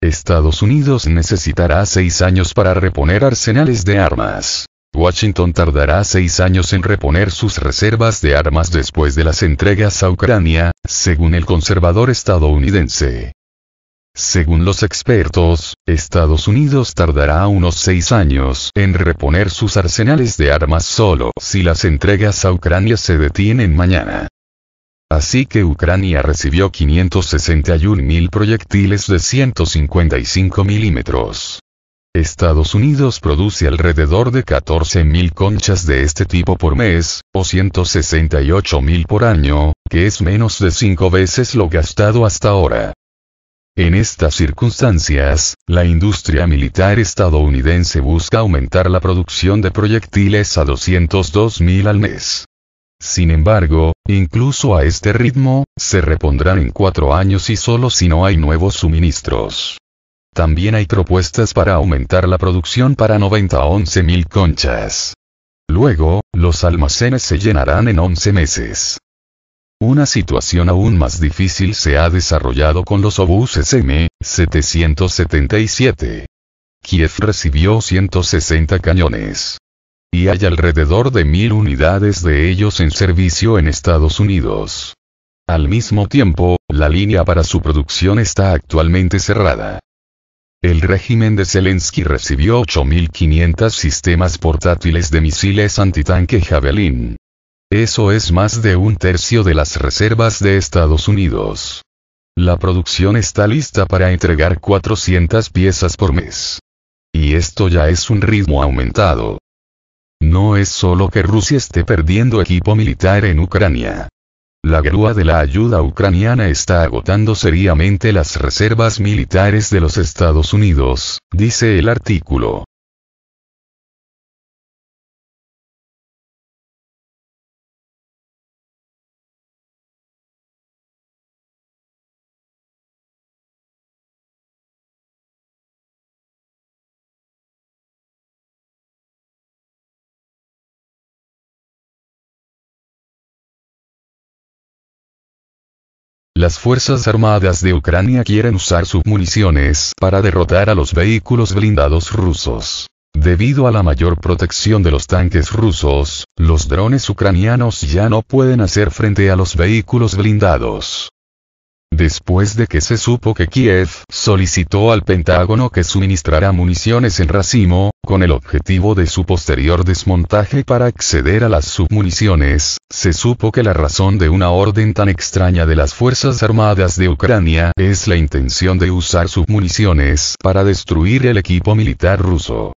Estados Unidos necesitará seis años para reponer arsenales de armas. Washington tardará seis años en reponer sus reservas de armas después de las entregas a Ucrania, según el conservador estadounidense. Según los expertos, Estados Unidos tardará unos seis años en reponer sus arsenales de armas solo si las entregas a Ucrania se detienen mañana. Así que Ucrania recibió 561.000 proyectiles de 155 milímetros. Estados Unidos produce alrededor de 14.000 conchas de este tipo por mes, o 168.000 por año, que es menos de 5 veces lo gastado hasta ahora. En estas circunstancias, la industria militar estadounidense busca aumentar la producción de proyectiles a 202.000 al mes. Sin embargo, incluso a este ritmo, se repondrán en cuatro años y solo si no hay nuevos suministros. También hay propuestas para aumentar la producción para 90 a 11 mil conchas. Luego, los almacenes se llenarán en 11 meses. Una situación aún más difícil se ha desarrollado con los obuses M777. Kiev recibió 160 cañones y hay alrededor de mil unidades de ellos en servicio en Estados Unidos. Al mismo tiempo, la línea para su producción está actualmente cerrada. El régimen de Zelensky recibió 8.500 sistemas portátiles de misiles antitanque Javelin. Eso es más de un tercio de las reservas de Estados Unidos. La producción está lista para entregar 400 piezas por mes. Y esto ya es un ritmo aumentado. No es solo que Rusia esté perdiendo equipo militar en Ucrania. La grúa de la ayuda ucraniana está agotando seriamente las reservas militares de los Estados Unidos, dice el artículo. Las Fuerzas Armadas de Ucrania quieren usar sus municiones para derrotar a los vehículos blindados rusos. Debido a la mayor protección de los tanques rusos, los drones ucranianos ya no pueden hacer frente a los vehículos blindados después de que se supo que Kiev solicitó al Pentágono que suministrara municiones en racimo, con el objetivo de su posterior desmontaje para acceder a las submuniciones, se supo que la razón de una orden tan extraña de las Fuerzas Armadas de Ucrania es la intención de usar submuniciones para destruir el equipo militar ruso.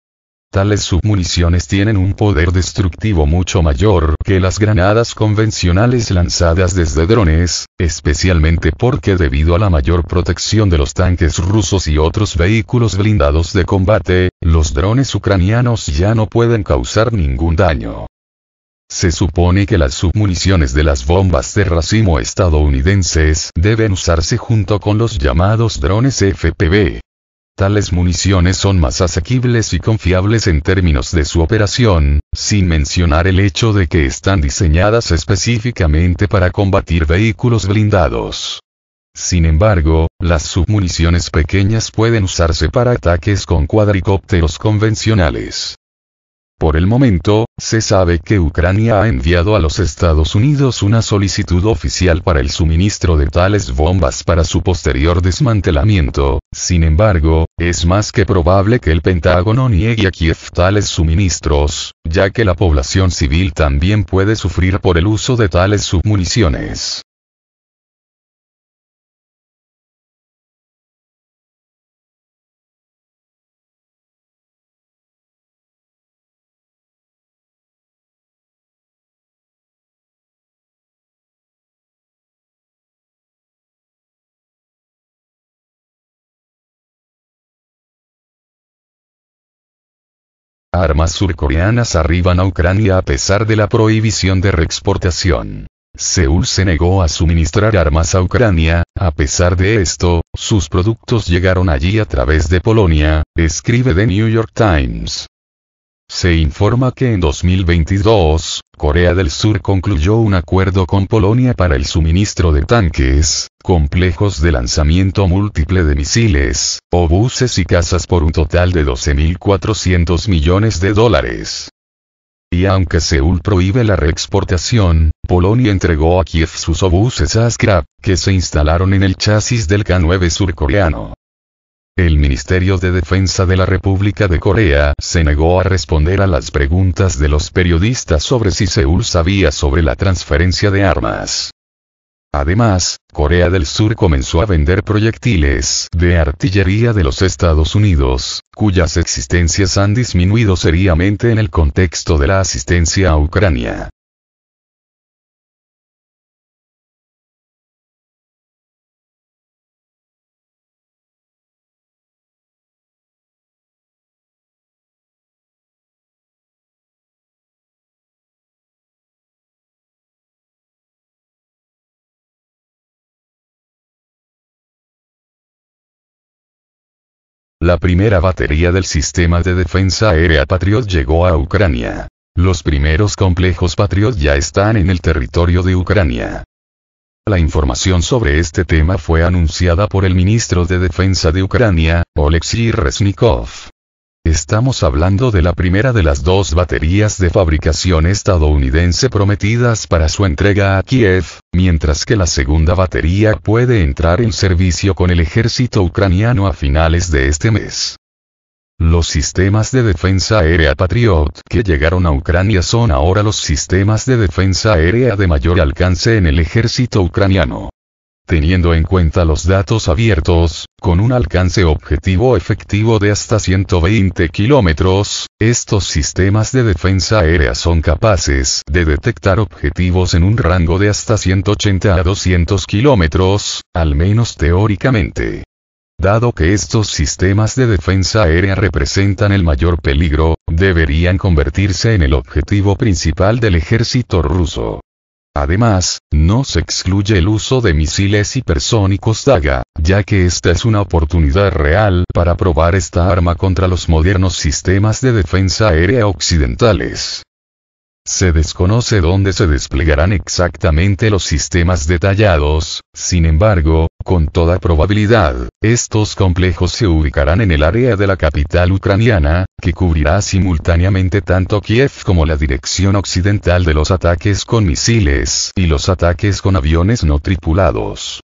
Tales submuniciones tienen un poder destructivo mucho mayor que las granadas convencionales lanzadas desde drones, especialmente porque debido a la mayor protección de los tanques rusos y otros vehículos blindados de combate, los drones ucranianos ya no pueden causar ningún daño. Se supone que las submuniciones de las bombas de racimo estadounidenses deben usarse junto con los llamados drones FPV, Tales municiones son más asequibles y confiables en términos de su operación, sin mencionar el hecho de que están diseñadas específicamente para combatir vehículos blindados. Sin embargo, las submuniciones pequeñas pueden usarse para ataques con cuadricópteros convencionales. Por el momento, se sabe que Ucrania ha enviado a los Estados Unidos una solicitud oficial para el suministro de tales bombas para su posterior desmantelamiento, sin embargo, es más que probable que el Pentágono niegue a Kiev tales suministros, ya que la población civil también puede sufrir por el uso de tales submuniciones. Armas surcoreanas arriban a Ucrania a pesar de la prohibición de reexportación. Seúl se negó a suministrar armas a Ucrania, a pesar de esto, sus productos llegaron allí a través de Polonia, escribe The New York Times. Se informa que en 2022, Corea del Sur concluyó un acuerdo con Polonia para el suministro de tanques, complejos de lanzamiento múltiple de misiles, obuses y casas por un total de 12.400 millones de dólares. Y aunque Seúl prohíbe la reexportación, Polonia entregó a Kiev sus obuses a Askrap, que se instalaron en el chasis del K-9 surcoreano. El Ministerio de Defensa de la República de Corea se negó a responder a las preguntas de los periodistas sobre si Seúl sabía sobre la transferencia de armas. Además, Corea del Sur comenzó a vender proyectiles de artillería de los Estados Unidos, cuyas existencias han disminuido seriamente en el contexto de la asistencia a Ucrania. La primera batería del sistema de defensa aérea Patriot llegó a Ucrania. Los primeros complejos Patriot ya están en el territorio de Ucrania. La información sobre este tema fue anunciada por el ministro de Defensa de Ucrania, Oleksiy Resnikov. Estamos hablando de la primera de las dos baterías de fabricación estadounidense prometidas para su entrega a Kiev, mientras que la segunda batería puede entrar en servicio con el ejército ucraniano a finales de este mes. Los sistemas de defensa aérea Patriot que llegaron a Ucrania son ahora los sistemas de defensa aérea de mayor alcance en el ejército ucraniano teniendo en cuenta los datos abiertos, con un alcance objetivo efectivo de hasta 120 kilómetros, estos sistemas de defensa aérea son capaces de detectar objetivos en un rango de hasta 180 a 200 kilómetros, al menos teóricamente. Dado que estos sistemas de defensa aérea representan el mayor peligro, deberían convertirse en el objetivo principal del ejército ruso. Además, no se excluye el uso de misiles hipersónicos Daga, ya que esta es una oportunidad real para probar esta arma contra los modernos sistemas de defensa aérea occidentales. Se desconoce dónde se desplegarán exactamente los sistemas detallados, sin embargo, con toda probabilidad, estos complejos se ubicarán en el área de la capital ucraniana, que cubrirá simultáneamente tanto Kiev como la dirección occidental de los ataques con misiles y los ataques con aviones no tripulados.